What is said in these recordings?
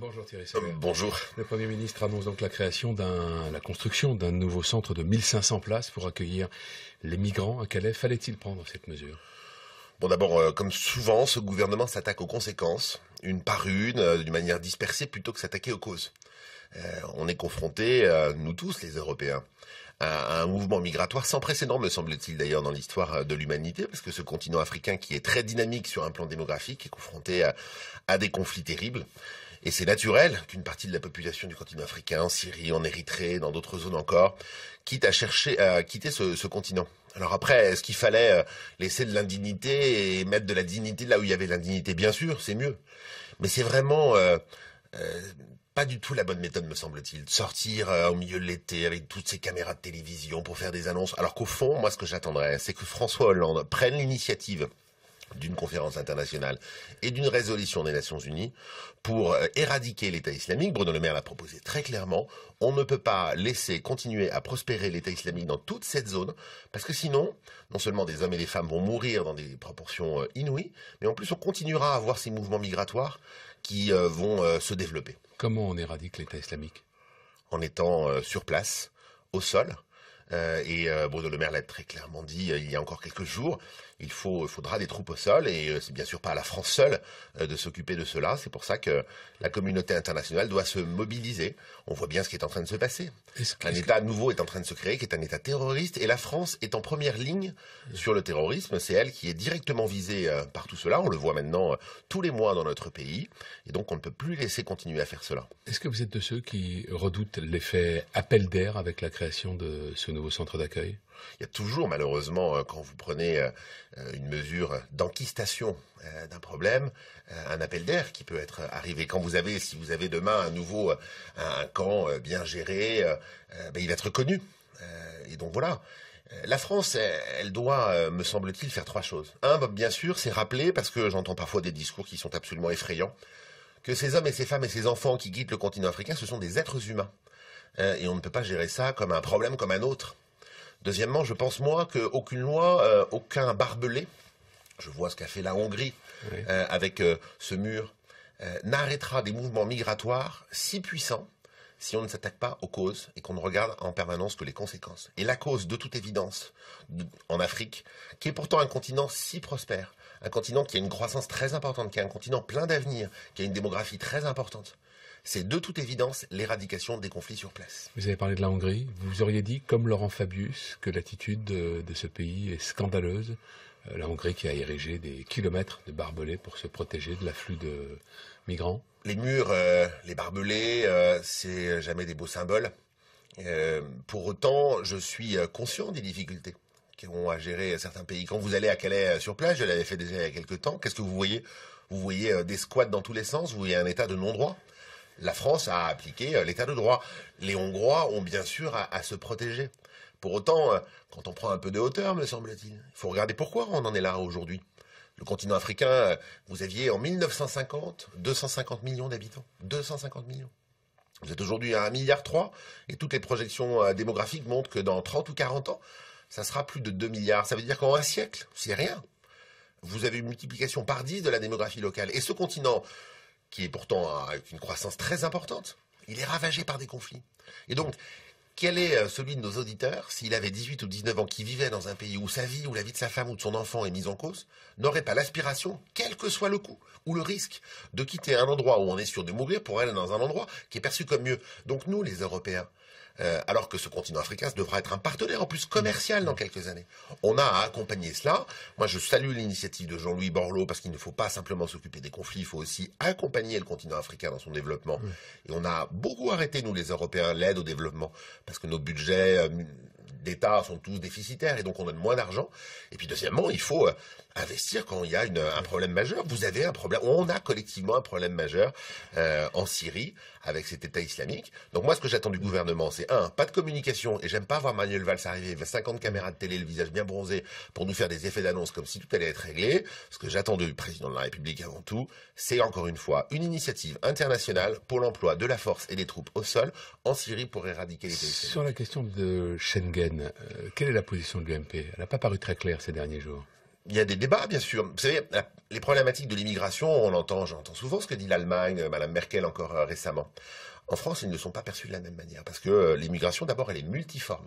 Bonjour Thierry euh, Bonjour. Le Premier ministre annonce donc la création d'un, la construction d'un nouveau centre de 1500 places pour accueillir les migrants à Calais. Fallait-il prendre cette mesure Bon, d'abord, euh, comme souvent, ce gouvernement s'attaque aux conséquences, une par une, euh, d'une manière dispersée, plutôt que s'attaquer aux causes. on est confronté, nous tous, les Européens, à un mouvement migratoire sans précédent, me semble-t-il d'ailleurs, dans l'histoire de l'humanité, parce que ce continent africain qui est très dynamique sur un plan démographique est confronté à, à des conflits terribles. Et c'est naturel qu'une partie de la population du continent africain, en Syrie, en Érythrée, dans d'autres zones encore, quitte à chercher à quitter ce, continent. Alors après, est-ce qu'il fallait euh, laisser de l'indignité et mettre de la dignité là où il y avait l'indignité Bien sûr, c'est mieux. Mais c'est vraiment euh, euh, pas du tout la bonne méthode, me semble-t-il. De sortir au milieu de l'été avec toutes ces caméras de télévision pour faire des annonces. Alors qu'au fond, moi, ce que j'attendrais, c'est que François Hollande prenne l'initiative d'une conférence internationale et d'une résolution des Nations Unies pour euh, éradiquer l'État islamique. Bruno Le Maire l'a proposé très clairement. On ne peut pas laisser continuer à prospérer l'État islamique dans toute cette zone, parce que sinon, non seulement des hommes et des femmes vont mourir dans des proportions euh, inouïes, mais en plus on continuera à avoir ces mouvements migratoires qui euh, vont se développer. Comment on éradique l'État islamique En étant sur place, au sol. et Bruno Le Maire l'a très clairement dit il y a encore quelques jours, il faut, faudra des troupes au sol et euh, c'est bien sûr pas à la France seule euh, de s'occuper de cela. C'est pour ça que la communauté internationale doit se mobiliser. On voit bien ce qui est en train de se passer. Un État nouveau est en train de se créer, qui est un État terroriste, et la France est en première ligne sur le terrorisme. C'est elle qui est directement visée euh, par tout cela. On le voit maintenant tous les mois dans notre pays, et donc on ne peut plus laisser continuer à faire cela. Est-ce que vous êtes de ceux qui redoutent l'effet appel d'air avec la création de ce nouveau centre d'accueil il y a toujours, malheureusement, quand vous prenez euh, une mesure d'enquistation euh, d'un problème, euh, un appel d'air qui peut être arrivé. Quand vous avez, si vous avez demain un nouveau un, camp bien géré, ben, il va être connu. et donc voilà. La France, elle doit, me semble-t-il, faire trois choses. Un, bah, bien sûr, c'est rappeler, parce que j'entends parfois des discours qui sont absolument effrayants, que ces hommes et ces femmes et ces enfants qui guident le continent africain, ce sont des êtres humains. et on ne peut pas gérer ça comme un problème comme un autre. Deuxièmement, je pense, moi, qu'aucune loi, euh, aucun barbelé, je vois ce qu'a fait la Hongrie euh, avec euh, ce mur, n'arrêtera des mouvements migratoires si puissants si on ne s'attaque pas aux causes et qu'on ne regarde en permanence que les conséquences. Et la cause, de toute évidence, en Afrique, qui est pourtant un continent si prospère, un continent qui a une croissance très importante, qui a un continent plein d'avenir, qui a une démographie très importante, c'est de toute évidence l'éradication des conflits sur place. Vous avez parlé de la Hongrie. Vous auriez dit, comme Laurent Fabius, que l'attitude de, ce pays est scandaleuse. Euh, la Hongrie qui a érigé des kilomètres de barbelés pour se protéger de l'afflux de migrants. Les murs, euh, les barbelés, euh, c'est jamais des beaux symboles. Euh, pour autant, je suis conscient des difficultés qui à gérer certains pays. Quand vous allez à Calais sur place, je l'avais fait déjà il y a quelques temps, qu'est-ce que vous voyez Vous voyez des squats dans tous les sens, vous voyez un état de non-droit la France a appliqué euh, l'état de droit. Les Hongrois ont bien sûr à, se protéger. Pour autant, euh, quand on prend un peu de hauteur, me semble-t-il, il faut regarder pourquoi on en est là aujourd'hui. Le continent africain, euh, vous aviez en 1950 250 millions d'habitants. 250 millions. Vous êtes aujourd'hui à 1,3 milliard et toutes les projections démographiques montrent que dans 30 ou 40 ans, ça sera plus de 2 milliards. Ça veut dire qu'en un siècle, c'est rien. Vous avez une multiplication par 10 de la démographie locale. Et ce continent, qui est pourtant avec une croissance très importante, il est ravagé par des conflits. Et donc, quel est euh, celui de nos auditeurs, s'il avait 18 ou 19 ans, qui vivait dans un pays où sa vie ou la vie de sa femme ou de son enfant est mise en cause, n'aurait pas l'aspiration, quel que soit le coût ou le risque, de quitter un endroit où on est sûr de mourir pour aller dans un endroit qui est perçu comme mieux. Donc nous, les Européens, euh, alors que ce continent africain devra être un partenaire en plus commercial dans quelques années. On a à accompagner cela. Moi, je salue l'initiative de Jean-Louis Borloo parce qu'il ne faut pas simplement s'occuper des conflits, il faut aussi accompagner le continent africain dans son développement. Et on a beaucoup arrêté, nous les Européens, l'aide au développement parce que nos budgets... Euh, d'État sont tous déficitaires et donc on donne moins d'argent. Et puis deuxièmement, il faut euh, investir quand il y a un problème majeur. Vous avez un problème, on a collectivement un problème majeur euh, en Syrie avec cet État islamique. Donc moi, ce que j'attends du gouvernement, c'est un, pas de communication. Et j'aime pas voir Manuel Valls arriver avec 50 caméras de télé, le visage bien bronzé, pour nous faire des effets d'annonce comme si tout allait être réglé. Ce que j'attends du président de la République avant tout, c'est encore une fois une initiative internationale pour l'emploi de la force et des troupes au sol en Syrie pour éradiquer islamique. Sur la question de Schengen, euh, quelle est la position de l'UMP Elle n'a pas paru très claire ces derniers jours il y a des débats, bien sûr. Vous savez, les problématiques de l'immigration, on l'entend, j'entends souvent ce que dit l'Allemagne, Madame Merkel encore euh, récemment. En France, ils ne sont pas perçus de la même manière parce que euh, l'immigration, d'abord, elle est multiforme.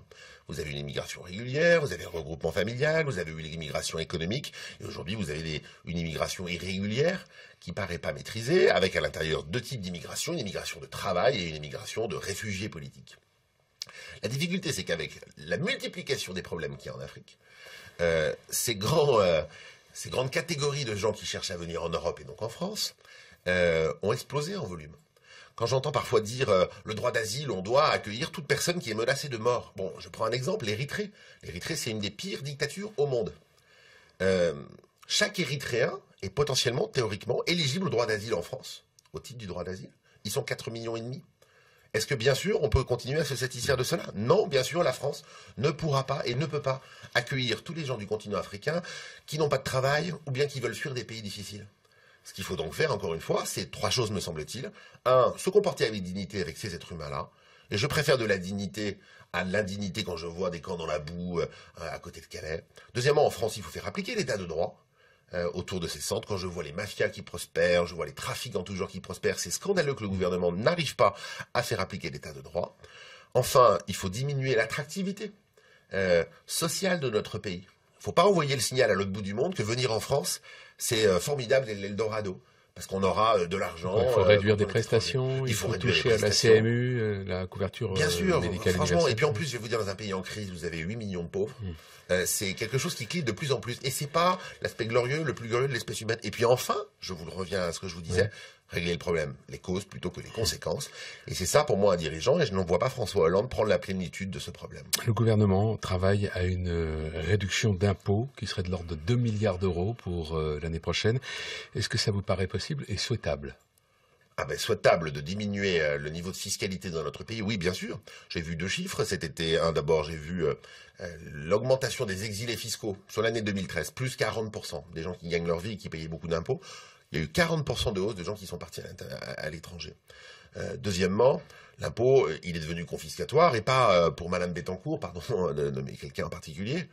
Vous avez une immigration régulière, vous avez un regroupement familial, vous avez eu l'immigration économique, et aujourd'hui, vous avez une immigration irrégulière qui ne paraît pas maîtrisée, avec à l'intérieur deux types d'immigration, une immigration de travail et une immigration de réfugiés politiques. La difficulté, c'est qu'avec la multiplication des problèmes qu'il y a en Afrique, euh, euh, ces, grandes catégories de gens qui cherchent à venir en Europe et donc en France euh, ont explosé en volume. Quand j'entends parfois dire le droit d'asile, on doit accueillir toute personne qui est menacée de mort. Bon, je prends un exemple, l'Érythrée. L'Érythrée, c'est une des pires dictatures au monde. chaque Érythréen est potentiellement, théoriquement, éligible au droit d'asile en France, au titre du droit d'asile. Ils sont 4 millions et demi. Est-ce que bien sûr on peut continuer à se satisfaire de cela Non, bien sûr, la France ne pourra pas et ne peut pas accueillir tous les gens du continent africain qui n'ont pas de travail ou bien qui veulent fuir des pays difficiles. Ce qu'il faut donc faire, encore une fois, c'est trois choses, me semble-t-il. Un, se comporter avec dignité avec ces êtres humains-là. Et je préfère de la dignité à l'indignité quand je vois des camps dans la boue euh, à côté de Calais. Deuxièmement, en France, il faut faire appliquer l'état de droit. Euh, autour de ces centres. Quand je vois les mafias qui prospèrent, je vois les trafiquants toujours qui prospèrent, c'est scandaleux que le gouvernement n'arrive pas à faire appliquer l'état de droit. Enfin, il faut diminuer l'attractivité euh, sociale de notre pays. Il ne faut pas envoyer le signal à l'autre bout du monde que venir en France, c'est euh, formidable et l'Eldorado parce qu'on aura euh, de l'argent. Il faut euh, réduire des prestations, il faut, toucher à la CMU, euh, la couverture Bien sûr, franchement, et puis en plus, je vais vous dire, dans un pays en crise, vous avez 8 millions de pauvres, mm. c'est quelque chose qui clive de plus en plus, et c'est pas l'aspect glorieux, le plus glorieux de l'espèce humaine. Et puis enfin, je vous reviens à ce que je vous disais, régler le problème, les causes plutôt que les conséquences. Et c'est ça pour moi un dirigeant, et je n'en vois pas François Hollande prendre la plénitude de ce problème. Le gouvernement travaille à une euh, réduction d'impôts qui serait de l'ordre de 2 milliards d'euros pour euh, l'année prochaine. Est-ce que ça vous paraît possible et souhaitable ah ben, souhaitable de diminuer euh, le niveau de fiscalité dans notre pays Oui, bien sûr. J'ai vu deux chiffres cet été. Un, d'abord, j'ai vu l'augmentation des exilés fiscaux sur l'année 2013, plus 40%, des gens qui gagnent leur vie et qui payaient beaucoup d'impôts. Il y a eu 40% de hausse de gens qui sont partis à, l'étranger. Euh, deuxièmement, l'impôt, euh, il est devenu confiscatoire, et pas euh, pour Madame Bettencourt, pardon de nommer quelqu'un en particulier,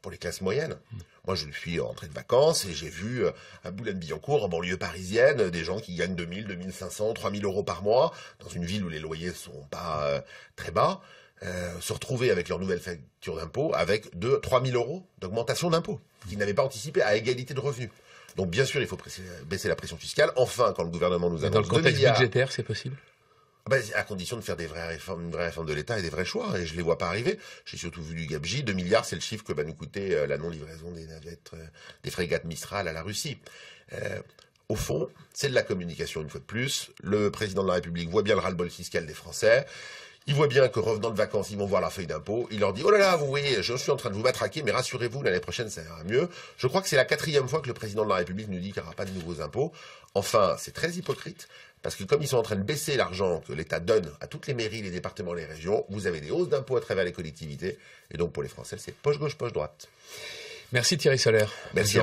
pour les classes moyennes. Mm. Moi, je suis rentré de vacances et j'ai vu à Boulogne-Billancourt, en banlieue parisienne, des gens qui gagnent 2000, 2500, 3000 euros par mois, dans une ville où les loyers sont pas très bas, se retrouver avec leur nouvelle facture d'impôt avec 2 3000 euros d'augmentation d'impôt, qu'ils n'avaient pas anticipé à égalité de revenus. Donc bien sûr, il faut baisser la pression fiscale. Enfin, quand le gouvernement nous annonce dans le contexte budgétaire, c'est possible. Ah ben, à condition de faire des vraies réformes, une vraie réforme de l'État et des vrais choix. Et je les vois pas arriver. J'ai surtout vu du gabegie. 2 milliards, c'est le chiffre que va nous coûter euh, la non-livraison des navettes, euh, des frégates Mistral à la Russie. Euh, au fond, c'est de la communication une fois de plus. Le président de la République voit bien le ras-le-bol fiscal des Français. Ils voient bien que revenant de vacances, ils vont voir la feuille d'impôt. Il leur dit, oh là là, vous voyez, je suis en train de vous matraquer, mais rassurez-vous, l'année prochaine, ça ira mieux. Je crois que c'est la quatrième fois que le président de la République nous dit qu'il n'y aura pas de nouveaux impôts. Enfin, c'est très hypocrite. Parce que comme ils sont en train de baisser l'argent que l'État donne à toutes les mairies, les départements, les régions, vous avez des hausses d'impôts à travers les collectivités. Et donc pour les Français, c'est poche gauche, poche droite. Merci Thierry Solaire. Merci